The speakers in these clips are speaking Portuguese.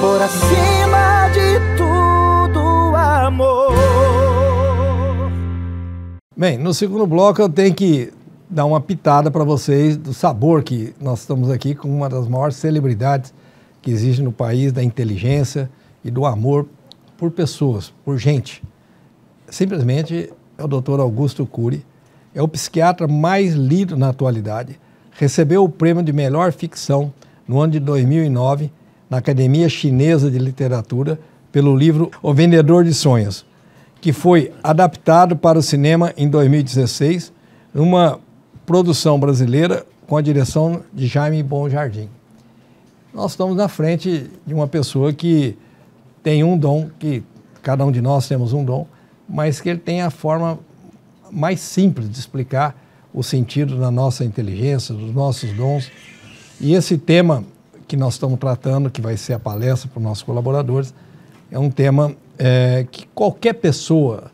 por acima de tudo, amor. Bem, no segundo bloco eu tenho que dar uma pitada para vocês do sabor que nós estamos aqui com uma das maiores celebridades que existe no país, da inteligência e do amor por pessoas, por gente. Simplesmente é o Dr. Augusto Cury, é o psiquiatra mais lido na atualidade, recebeu o prêmio de melhor ficção no ano de 2009 na Academia Chinesa de Literatura pelo livro O Vendedor de Sonhos, que foi adaptado para o cinema em 2016, numa produção brasileira com a direção de Jaime Bom Jardim. Nós estamos na frente de uma pessoa que tem um dom, que cada um de nós temos um dom, mas que ele tem a forma mais simples de explicar o sentido da nossa inteligência, dos nossos dons. E esse tema que nós estamos tratando, que vai ser a palestra para os nossos colaboradores, é um tema é, que qualquer pessoa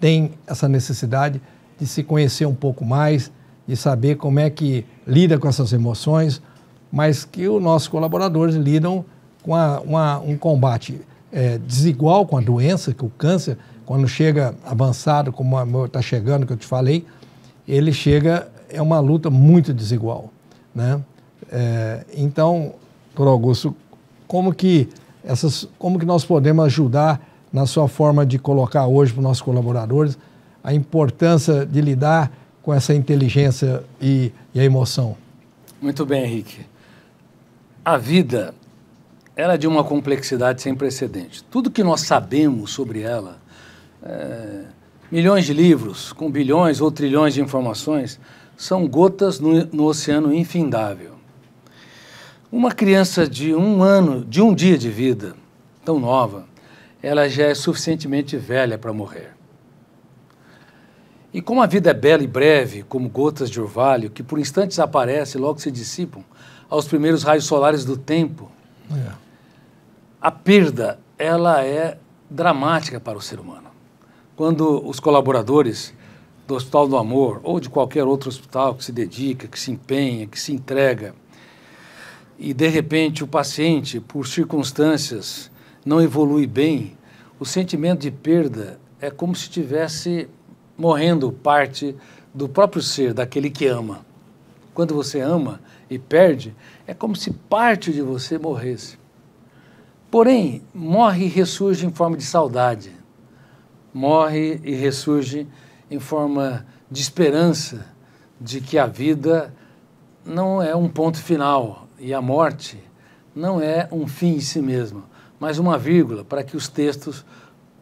tem essa necessidade de se conhecer um pouco mais, de saber como é que lida com essas emoções, mas que os nossos colaboradores lidam com a, uma, um combate é, desigual com a doença, que o câncer, quando chega avançado, como está chegando, que eu te falei, ele chega, é uma luta muito desigual. Né? É, então, doutor Augusto, como que, essas, como que nós podemos ajudar na sua forma de colocar hoje para os nossos colaboradores a importância de lidar com essa inteligência e, e a emoção? Muito bem, Henrique. A vida era é de uma complexidade sem precedente. Tudo que nós sabemos sobre ela, é, milhões de livros com bilhões ou trilhões de informações, são gotas no, no oceano infindável. Uma criança de um ano, de um dia de vida, tão nova, ela já é suficientemente velha para morrer. E como a vida é bela e breve, como gotas de orvalho, que por instantes aparecem e logo se dissipam aos primeiros raios solares do tempo, é. a perda ela é dramática para o ser humano. Quando os colaboradores do Hospital do Amor ou de qualquer outro hospital que se dedica, que se empenha, que se entrega, e de repente o paciente, por circunstâncias, não evolui bem, o sentimento de perda é como se estivesse morrendo parte do próprio ser, daquele que ama. Quando você ama e perde, é como se parte de você morresse. Porém, morre e ressurge em forma de saudade, morre e ressurge em forma de esperança de que a vida não é um ponto final, e a morte não é um fim em si mesmo, mas uma vírgula para que os textos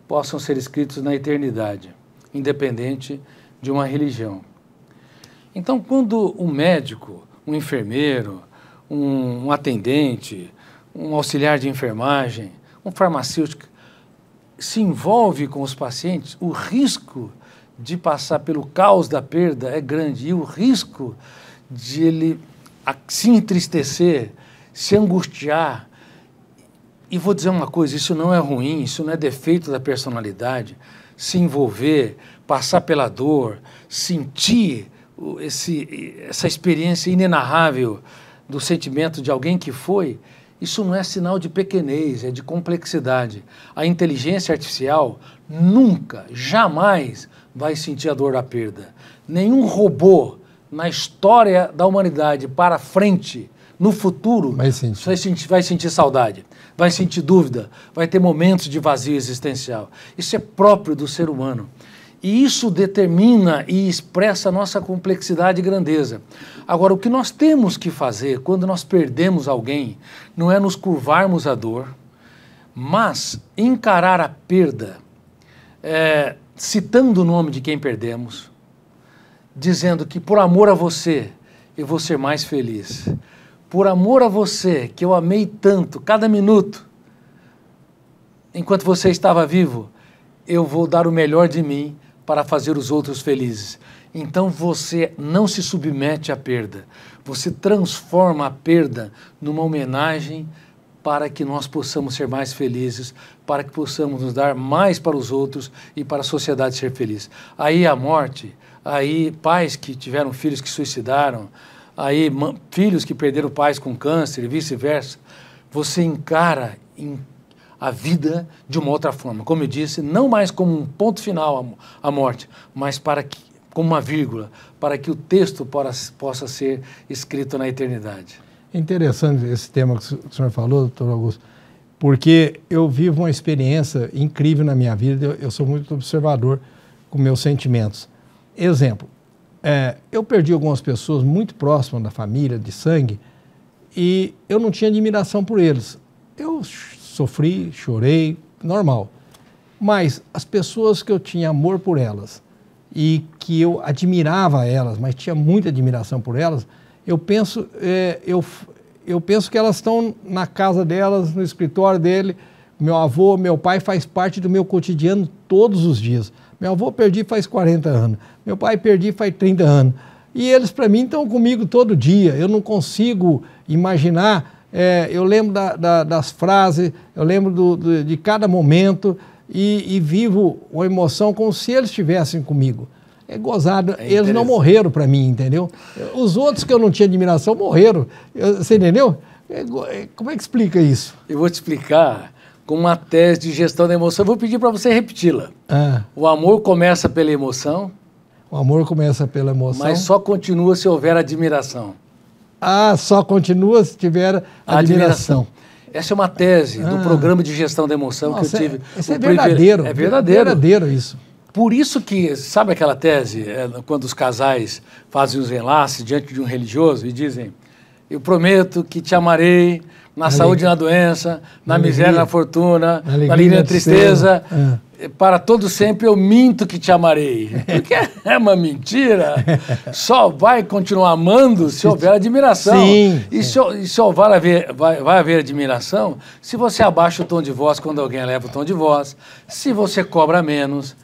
possam ser escritos na eternidade, independente de uma religião. Então, quando um médico, um enfermeiro, um, um atendente, um auxiliar de enfermagem, um farmacêutico se envolve com os pacientes, o risco de passar pelo caos da perda é grande e o risco de ele se entristecer, se angustiar. E vou dizer uma coisa: isso não é ruim, isso não é defeito da personalidade. Se envolver, passar pela dor, sentir esse, essa experiência inenarrável do sentimento de alguém que foi, isso não é sinal de pequenez, é de complexidade. A inteligência artificial nunca, jamais vai sentir a dor da perda. Nenhum robô na história da humanidade para frente, no futuro, vai sentir. Vai, sentir, vai sentir saudade, vai sentir dúvida, vai ter momentos de vazio existencial. Isso é próprio do ser humano. E isso determina e expressa a nossa complexidade e grandeza. Agora, o que nós temos que fazer quando nós perdemos alguém não é nos curvarmos à dor, mas encarar a perda, é, citando o nome de quem perdemos, dizendo que por amor a você eu vou ser mais feliz. Por amor a você que eu amei tanto, cada minuto, enquanto você estava vivo, eu vou dar o melhor de mim para fazer os outros felizes. Então você não se submete à perda. Você transforma a perda numa homenagem para que nós possamos ser mais felizes, para que possamos nos dar mais para os outros e para a sociedade ser feliz. Aí a morte aí pais que tiveram filhos que suicidaram, aí filhos que perderam pais com câncer e vice-versa. Você encara em a vida de uma outra forma. Como eu disse, não mais como um ponto final a, morte, mas para que, como uma vírgula, para que o texto possa ser escrito na eternidade. É interessante esse tema que o senhor falou, doutor Augusto, porque eu vivo uma experiência incrível na minha vida, eu sou muito observador com meus sentimentos. Exemplo, é, eu perdi algumas pessoas muito próximas da família, de sangue, e eu não tinha admiração por eles. Eu sofri, chorei, normal. Mas as pessoas que eu tinha amor por elas e que eu admirava elas, mas tinha muita admiração por elas, eu penso, é, eu, eu penso que elas estão na casa delas, no escritório dele. Meu avô, meu pai faz parte do meu cotidiano todos os dias. Meu avô perdi faz 40 anos, meu pai perdi faz 30 anos. E eles, para mim, estão comigo todo dia. Eu não consigo imaginar. É, eu lembro da, da, das frases, eu lembro do, do, de cada momento e, e, vivo uma emoção como se eles estivessem comigo. É gozado. É eles não morreram para mim, entendeu? Os outros que eu não tinha admiração morreram. você entendeu? É é, como é que explica isso? Eu vou te explicar com uma tese de gestão da emoção. Eu vou pedir para você repeti-la. Ah. O amor começa pela emoção. O amor começa pela emoção. Mas só continua se houver admiração. Ah, só continua se tiver admiração. admiração. Essa é uma tese ah. do programa de gestão da emoção Nossa, que eu é- tive. Isso é verdadeiro. É verdadeiro. É verdadeiro isso. Por isso que, sabe aquela tese, é, quando os casais fazem os enlaces diante de um religioso e dizem, eu prometo que te amarei na, saúde e na doença, na, miséria e na fortuna, na alegria, na tristeza. Ah. Para todo sempre eu minto que te amarei. Porque é uma mentira. Só vai continuar amando se houver admiração. Sim, e, Se, e só vai haver, vai, vai haver admiração se você abaixa o tom de voz quando alguém eleva o tom de voz, se você cobra menos,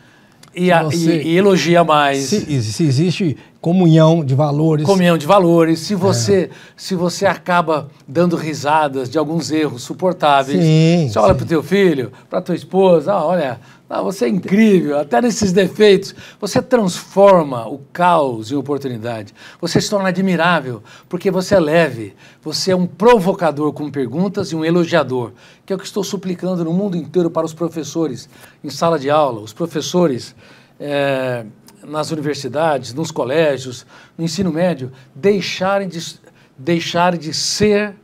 e, a, você, e, e, elogia mais. Se, se, existe comunhão de valores. Comunhão de valores. Se você, é. se você acaba dando risadas de alguns erros suportáveis, sim, você olha para o teu filho, para tua esposa, ah, olha, ah, você é incrível, até nesses defeitos, você transforma o caos em oportunidade. Você se torna admirável, porque você é leve, você é um provocador com perguntas e um elogiador, que é o que estou suplicando no mundo inteiro para os professores, em sala de aula, os professores. É, nas universidades, nos colégios, no ensino médio, deixarem de, deixarem de ser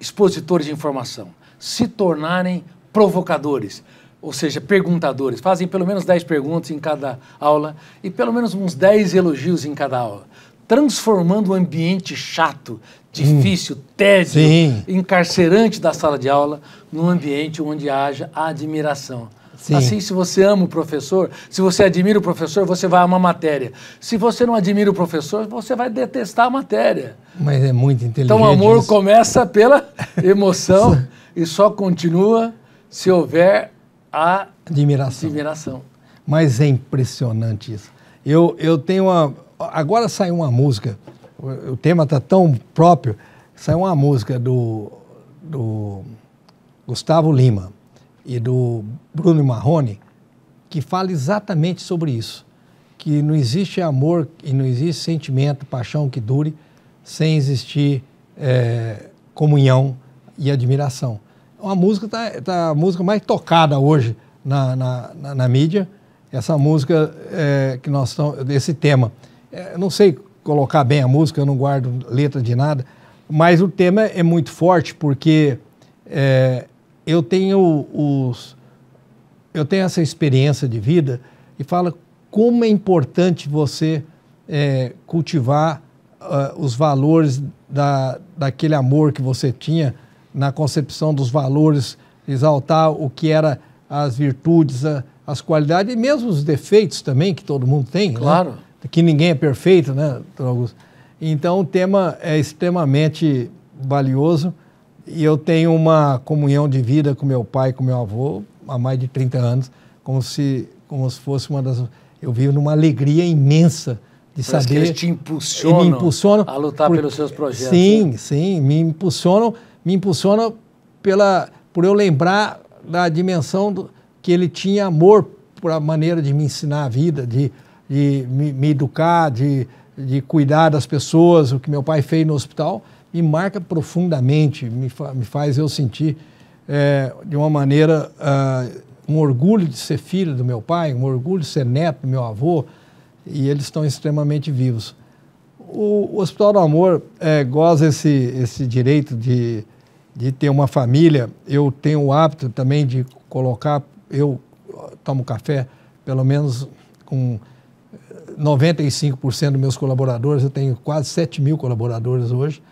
expositores de informação, se tornarem provocadores, ou seja, perguntadores. Fazem pelo menos 10 perguntas em cada aula e pelo menos uns 10 elogios em cada aula. Transformando o ambiente chato, difícil, hum, encarcerante da sala de aula num ambiente onde haja admiração. Sim. Assim, se você ama o professor, se você admira o professor, você vai amar a matéria. Se você não admira o professor, você vai detestar a matéria. Mas é muito inteligente. Então, o amor isso. começa pela emoção e só continua se houver a admiração. admiração. Mas é impressionante isso. Eu, eu tenho uma. Agora saiu uma música, o, o tema está tão próprio, saiu uma música do, do Gustavo Lima e do Bruno Marrone, que fala exatamente sobre isso, que não existe amor e não existe sentimento, paixão que dure sem existir é, comunhão e admiração. É uma música tá, tá, a música mais tocada hoje na, na, na, na mídia, essa música é, que nós estamos, desse tema. É, não sei colocar bem a música, eu não guardo letra de nada, mas o tema é muito forte porque é, eu tenho os eu tenho essa experiência de vida e fala como é importante você é, cultivar uh, os valores da, daquele amor que você tinha na concepção dos valores, exaltar o que era as virtudes, a, as qualidades e mesmo os defeitos também que todo mundo tem. Né? Claro. Né? Que ninguém é perfeito, né, Augusto? Então o tema é extremamente valioso e eu tenho uma comunhão de vida com meu pai, com meu avô, há mais de 30 anos, como se, como se fosse uma das. Eu vivo numa alegria imensa de Parece saber. eles te impulsionam, me impulsionam a lutar por, pelos seus projetos. Sim, né? sim, me impulsionam, me impulsionam pela, por eu lembrar da dimensão do, que ele tinha amor por a maneira de me ensinar a vida, de, de me, me educar, de, de cuidar das pessoas, o que meu pai fez no hospital me marca profundamente, me, fa me faz eu sentir é, de uma maneira uh, um orgulho de ser filho do meu pai, um orgulho de ser neto do meu avô, e eles estão extremamente vivos. O, o Hospital do Amor é, goza esse, esse direito de, de ter uma família. Eu tenho o hábito também de colocar, eu tomo café pelo menos com 95% eh, dos meus colaboradores, eu tenho quase 7 mil colaboradores hoje,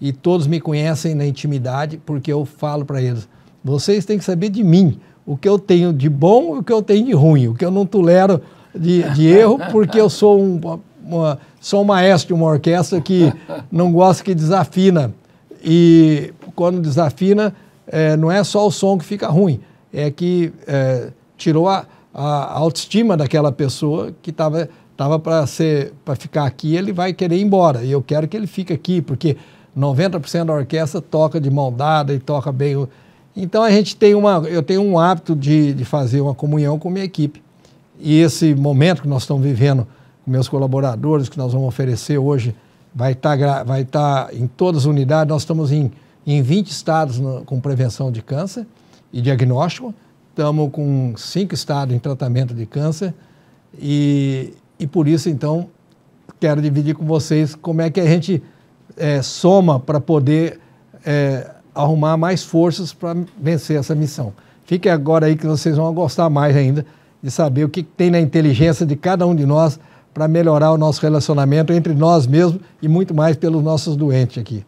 e todos me conhecem na intimidade, porque eu falo para eles: vocês têm que saber de mim, o que eu tenho de bom e o que eu tenho de ruim, o que eu não tolero de, de erro, porque eu sou um, uma, sou um maestro de uma orquestra que não gosta que desafina. E quando desafina, é, não é só o som que fica ruim, é que é, tirou a, a autoestima daquela pessoa que estava tava, para ficar aqui, ele vai querer ir embora. E eu quero que ele fique aqui, porque 90% da orquestra toca de mão dada e toca bem. Então a gente tem uma, eu tenho um hábito de, de fazer uma comunhão com minha equipe. E esse momento que nós estamos vivendo com meus colaboradores, que nós vamos oferecer hoje, vai estar tá vai estar tá em todas as unidades. Nós estamos em, em 20 estados no, com prevenção de câncer e diagnóstico. Estamos com cinco estados em tratamento de câncer. E, e por isso, então, quero dividir com vocês como é que a gente é, soma para poder é, arrumar mais forças para vencer essa missão. Fique agora aí que vocês vão gostar mais ainda de saber o que tem na inteligência de cada um de nós para melhorar o nosso relacionamento entre nós mesmos e muito mais pelos nossos doentes aqui.